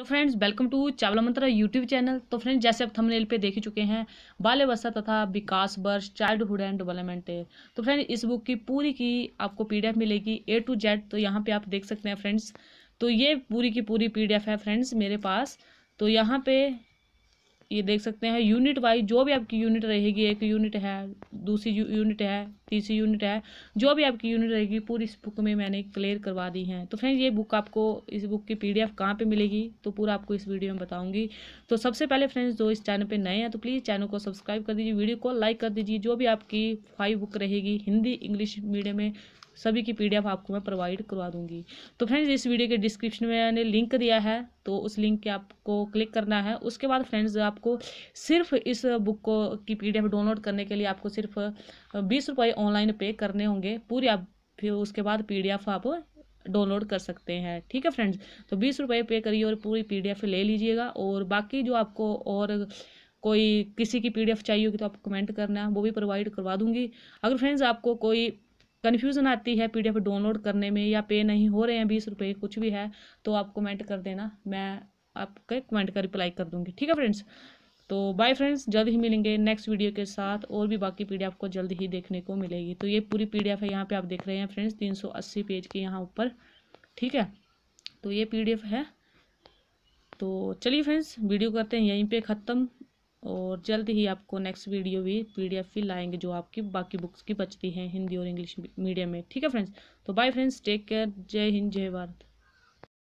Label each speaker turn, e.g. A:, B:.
A: hello friends welcome to Chawla Mantra YouTube channel तो friends जैसे आप थंबनेल पे देख ही चुके हैं बाल्य अवस्था तथा विकास वर्ष चाइल्डहुड एंड डेवलपमेंट तो फ्रेंड इस बुक की पूरी की आपको पीडीएफ मिलेगी ए टू जेड तो यहाँ पे आप देख सकते हैं फ्रेंड्स तो ये पूरी की पूरी पीडीएफ है फ्रेंड्स मेरे पास तो यहाँ पे ये देख सकते हैं यूनिट वाइज जो भी आपकी यूनिट रहेगी एक यूनिट है दूसरी यूनिट है तीसरी यूनिट है जो भी आपकी यूनिट रहेगी पूरी इस बुक में मैंने क्लियर करवा दी है तो फ्रेंड्स ये बुक आपको इस बुक की पी डी एफ कहाँ पर मिलेगी तो पूरा आपको इस वीडियो में बताऊँगी तो सबसे पहले फ्रेंड्स जो इस चैनल पर नए हैं तो प्लीज़ चैनल को सब्सक्राइब कर दीजिए वीडियो को लाइक कर दीजिए जो भी आपकी फाइव बुक रहेगी हिंदी इंग्लिश मीडियम में सभी की पीडीएफ आपको मैं प्रोवाइड करवा दूंगी तो फ्रेंड्स इस वीडियो के डिस्क्रिप्शन में मैंने लिंक दिया है तो उस लिंक के आपको क्लिक करना है उसके बाद फ्रेंड्स आप आपको सिर्फ इस बुक को की पी डाउनलोड करने के लिए आपको सिर्फ बीस रुपये ऑनलाइन पे करने होंगे पूरी आप फिर उसके बाद पी आप डाउनलोड कर सकते हैं ठीक है फ्रेंड्स तो बीस रुपये पे करिए और पूरी पी ले लीजिएगा और बाकी जो आपको और कोई किसी की पीडीएफ चाहिए होगी तो आप कमेंट करना वो भी प्रोवाइड करवा दूंगी अगर फ्रेंड्स आपको कोई कन्फ्यूज़न आती है पीडीएफ डाउनलोड करने में या पे नहीं हो रहे हैं बीस रुपये कुछ भी है तो आप कमेंट कर देना मैं आपके कमेंट का रिप्लाई कर दूंगी ठीक है फ्रेंड्स तो बाय फ्रेंड्स जल्द ही मिलेंगे नेक्स्ट वीडियो के साथ और भी बाकी पी आपको जल्द ही देखने को मिलेगी तो ये पूरी पी है यहाँ पर आप देख रहे हैं फ्रेंड्स तीन पेज के यहाँ ऊपर ठीक है तो ये पी है तो चलिए फ्रेंड्स वीडियो करते हैं यहीं पे ख़त्म और जल्द ही आपको नेक्स्ट वीडियो भी पीडीएफ भी लाएंगे जो आपकी बाकी बुक्स की बचती हैं हिंदी और इंग्लिश मीडियम में ठीक है फ्रेंड्स तो बाय फ्रेंड्स टेक केयर जय हिंद जय भारत